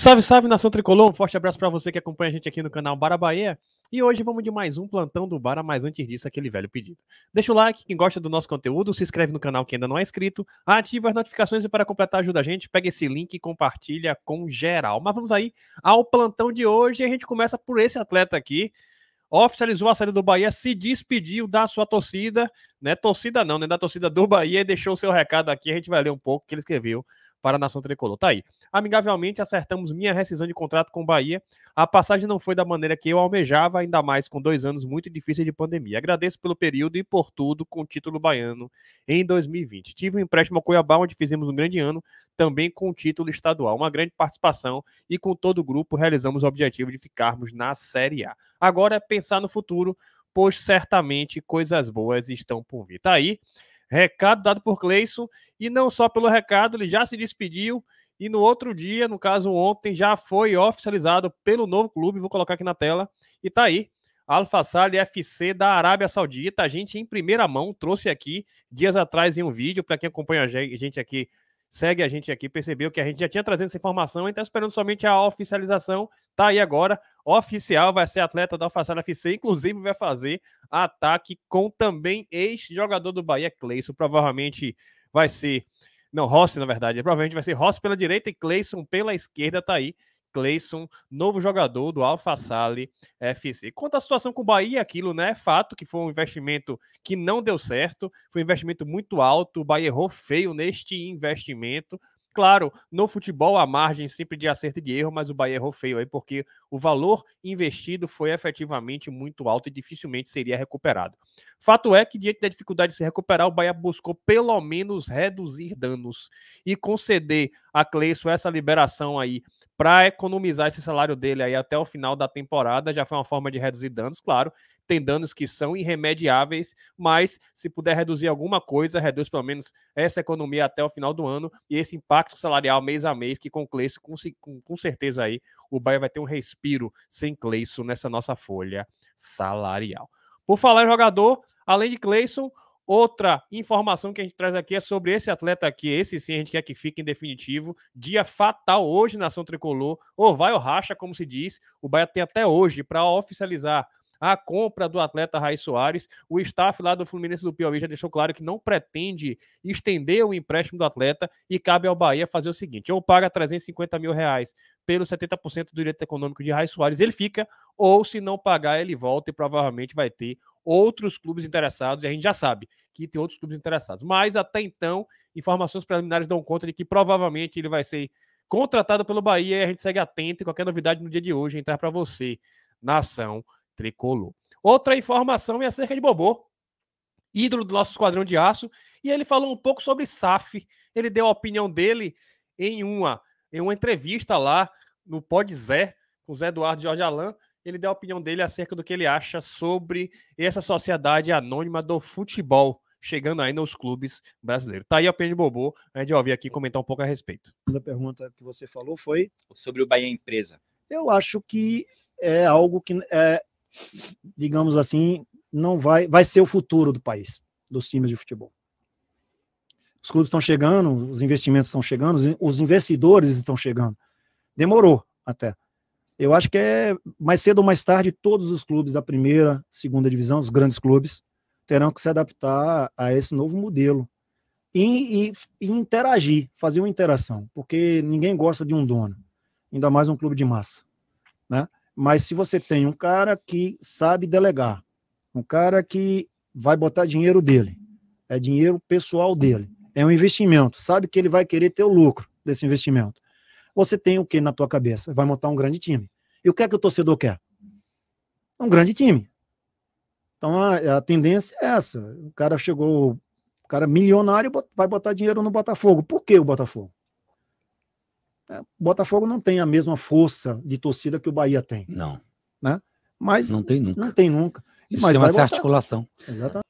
Salve, salve, nação tricolor! Um forte abraço para você que acompanha a gente aqui no canal Bara Bahia. E hoje vamos de mais um plantão do Bara, mas antes disso, aquele velho pedido. Deixa o like, quem gosta do nosso conteúdo, se inscreve no canal que ainda não é inscrito, ativa as notificações e para completar ajuda a gente, pega esse link e compartilha com geral. Mas vamos aí ao plantão de hoje e a gente começa por esse atleta aqui. Oficializou a saída do Bahia, se despediu da sua torcida, né? Torcida não, né? Da torcida do Bahia e deixou o seu recado aqui. A gente vai ler um pouco o que ele escreveu para a nação tricolor. Tá aí. Amigavelmente acertamos minha rescisão de contrato com o Bahia. A passagem não foi da maneira que eu almejava, ainda mais com dois anos muito difíceis de pandemia. Agradeço pelo período e por tudo com o título baiano em 2020. Tive um empréstimo ao Cuiabá, onde fizemos um grande ano, também com o título estadual. Uma grande participação e com todo o grupo realizamos o objetivo de ficarmos na Série A. Agora é pensar no futuro, pois certamente coisas boas estão por vir. Tá aí. Recado dado por Cleison, e não só pelo recado, ele já se despediu. E no outro dia, no caso ontem, já foi oficializado pelo novo clube, vou colocar aqui na tela, e tá aí. Al-Fassal FC da Arábia Saudita. A gente, em primeira mão, trouxe aqui dias atrás em um vídeo, para quem acompanha a gente aqui segue a gente aqui, percebeu que a gente já tinha trazendo essa informação e está esperando somente a oficialização. Tá aí agora, oficial, vai ser atleta da Alfaçara FC, inclusive vai fazer ataque com também ex-jogador do Bahia, Cleison. Provavelmente vai ser. Não, Rossi, na verdade. Provavelmente vai ser Rossi pela direita e Cleison pela esquerda, tá aí. Cleison, novo jogador do Sale FC. Quanto à situação com o Bahia, aquilo, né? É fato que foi um investimento que não deu certo, foi um investimento muito alto, o Bahia errou feio neste investimento. Claro, no futebol a margem sempre de acerto e de erro, mas o Bahia errou feio aí porque o valor investido foi efetivamente muito alto e dificilmente seria recuperado. Fato é que, diante da dificuldade de se recuperar, o Bahia buscou pelo menos reduzir danos e conceder a Cleisson essa liberação aí para economizar esse salário dele aí até o final da temporada. Já foi uma forma de reduzir danos, claro. Tem danos que são irremediáveis, mas se puder reduzir alguma coisa, reduz pelo menos essa economia até o final do ano e esse impacto salarial mês a mês que com Cleison, com, com, com certeza aí, o Bahia vai ter um respiro sem Cleison nessa nossa folha salarial. Por falar em jogador, além de Cleison, Outra informação que a gente traz aqui é sobre esse atleta aqui. Esse sim a gente quer que fique em definitivo. Dia fatal hoje, nação tricolor. Ou vai ou racha, como se diz. O Bahia tem até hoje para oficializar a compra do atleta Raiz Soares. O staff lá do Fluminense do Piauí já deixou claro que não pretende estender o empréstimo do atleta e cabe ao Bahia fazer o seguinte: ou paga 350 mil reais pelo 70% do direito econômico de Raiz Soares, ele fica, ou se não pagar, ele volta e provavelmente vai ter outros clubes interessados, e a gente já sabe que tem outros clubes interessados. Mas até então, informações preliminares dão conta de que provavelmente ele vai ser contratado pelo Bahia e a gente segue atento e qualquer novidade no dia de hoje entrar para você na ação tricolor. Outra informação é acerca de Bobô, ídolo do nosso esquadrão de aço, e ele falou um pouco sobre SAF. Ele deu a opinião dele em uma, em uma entrevista lá no Pod Zé, com o Zé Eduardo Jorge Alain, ele dá a opinião dele acerca do que ele acha sobre essa sociedade anônima do futebol chegando aí nos clubes brasileiros. Tá aí a opinião de Bobô, a gente vai ouvir aqui comentar um pouco a respeito. A pergunta que você falou foi sobre o Bahia Empresa. Eu acho que é algo que é, digamos assim, não vai vai ser o futuro do país, dos times de futebol. Os clubes estão chegando, os investimentos estão chegando, os investidores estão chegando. Demorou até. Eu acho que é mais cedo ou mais tarde todos os clubes da primeira, segunda divisão, os grandes clubes, terão que se adaptar a esse novo modelo e, e, e interagir, fazer uma interação, porque ninguém gosta de um dono, ainda mais um clube de massa, né? Mas se você tem um cara que sabe delegar, um cara que vai botar dinheiro dele, é dinheiro pessoal dele, é um investimento, sabe que ele vai querer ter o lucro desse investimento. Você tem o que na tua cabeça? Vai montar um grande time. E o que é que o torcedor quer? Um grande time. Então a, a tendência é essa. O cara chegou, o cara milionário vai botar dinheiro no Botafogo. Por que o Botafogo? É, Botafogo não tem a mesma força de torcida que o Bahia tem. Não. Né? Mas não tem nunca. Não tem nunca. Isso Mas tem essa articulação. Exatamente.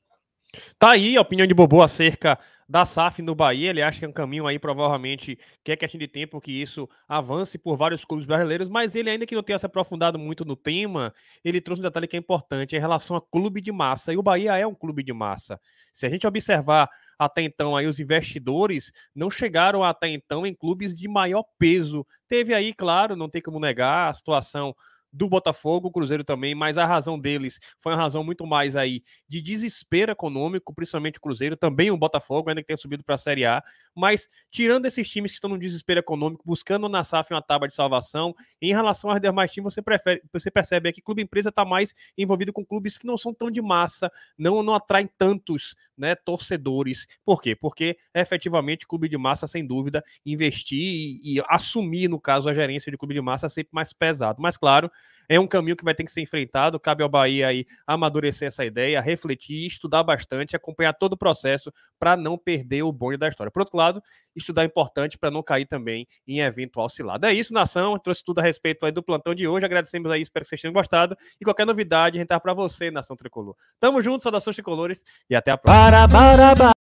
Tá aí a opinião de Bobô acerca da SAF no Bahia. Ele acha que é um caminho aí, provavelmente, que é questão de tempo que isso avance por vários clubes brasileiros, mas ele, ainda que não tenha se aprofundado muito no tema, ele trouxe um detalhe que é importante em relação a clube de massa. E o Bahia é um clube de massa. Se a gente observar até então aí os investidores não chegaram até então em clubes de maior peso. Teve aí, claro, não tem como negar a situação do Botafogo, o Cruzeiro também, mas a razão deles foi uma razão muito mais aí de desespero econômico, principalmente o Cruzeiro, também o Botafogo, ainda que tenha subido para a Série A, mas tirando esses times que estão num desespero econômico, buscando na SAF uma tábua de salvação, em relação aos demais times, você, prefere, você percebe é que clube empresa está mais envolvido com clubes que não são tão de massa, não, não atraem tantos né, torcedores. Por quê? Porque efetivamente clube de massa, sem dúvida, investir e, e assumir, no caso, a gerência de clube de massa é sempre mais pesado. Mas claro, é um caminho que vai ter que ser enfrentado. Cabe ao Bahia aí amadurecer essa ideia, refletir, estudar bastante, acompanhar todo o processo para não perder o bonde da história. Por outro lado, estudar é importante para não cair também em eventual cilada. É isso, nação. Eu trouxe tudo a respeito aí do plantão de hoje. Agradecemos aí, espero que vocês tenham gostado. E qualquer novidade, a gente tá para você, nação tricolor. Tamo junto, saudações tricolores e até a próxima. Para, para, para.